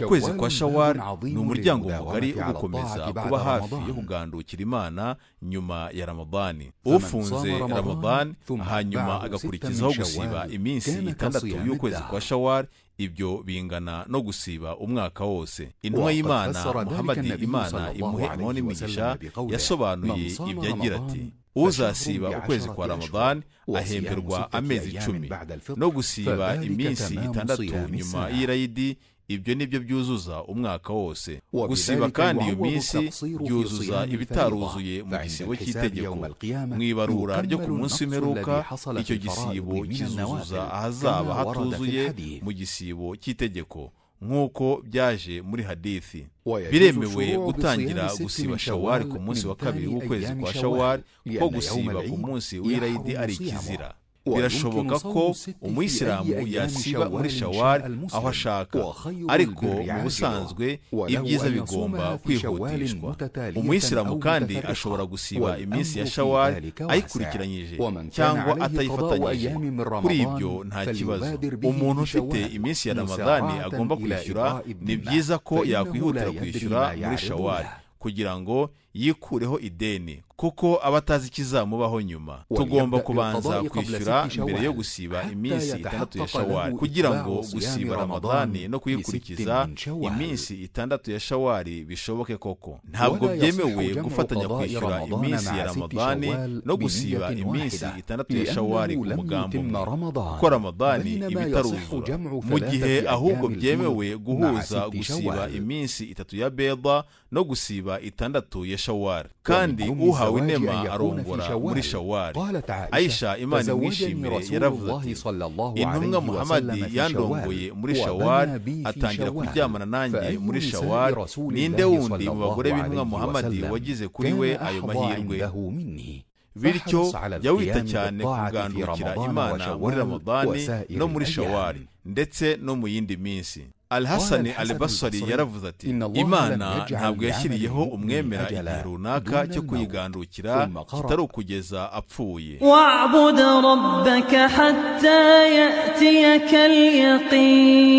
ukwezi kwa shawari ni umuryango mugari wo kuba hafi yo kugandukira imana nyuma ya ramadani ufunze ramadani hanyuma agakurikizaho gusiba iminsi itandatu y'ukwezi kwa shawari ibyo bingana no gusiba umwaka wose intumwa y'imana muhamadi imana imuhe imoni imigisha yasobanuye ibyo agira ati uzasiba ukwezi kwa ramadani ahemberwa amezi icumi no gusiba iminsi itandatu nyuma y'irayidi ibyo ni byo byuzuza umwaka wose gusiba kandi iyo minsi byuzuza ibitaruzuye mu gisibo cy'itegeko mu ibarura ryo ku munsi w'imperuka icyo gisibo kizuzuza ahazaba hatuzuye mu gisibo cy'itegeko nk'uko byaje muri hadithi biremewe gutangira gusiba shawari ku munsi wa kabiri w'ukwezi kwa shawari ko gusiba ku munsi w'irayidi ari ikizira birashoboka ko umuyisilamu yasiba muri shawari aho ashaka ariko mu busanzwe ibyiza bigomba kwihutishwa umuyisilamu kandi ashobora gusiba iminsi ya shawari ayikurikiranyije cyangwa atayifatanyije kuri ibyo nta kibazo umuntu ufite iminsi ya ramadani agomba kwishyura ni byiza ko yakwihutira kwishyura muri shawari kugira ngo yikureho ideni kuko abatazi ikizamubaho nyuma tugomba kubanza kwishyura mbere yo gusiba iminsi itandatu ya shawari kugira ngo gusiba ramadani no kuyikurikiza iminsi itandatu ya shawari bishoboke koko ntabwo byemewe gufatanya kwishyura iminsi ya ramadani no gusiba iminsi itandatu ya shawari ku mugambi umwe kuko ramadani iba itaruzura mu gihe ahubwo byemewe guhuza gusiba iminsi itatu ya beda no gusiba itandatu ya shawari kandi uha yahawe inema arongora muri shawari ayisha imana imwishimire yaravuze ati intumwa muhamadi yandongoye muri shawari atangira kuryamana nanjye muri shawari ninde wundi mu bagore b'intumwa muhamadi wagize kuri we ayo mahirwe bityo jya wita cyane kugandukira imana muri ramadani no muri shawari ndetse no mu yindi minsi alhassani alibasari yaravuze ati imana ntabwo yashyiriyeho umwemera igihe runaka cyo kuyigandukira kitari ukugeza apfuye wa'budu rabbaka hatta yatiyaka al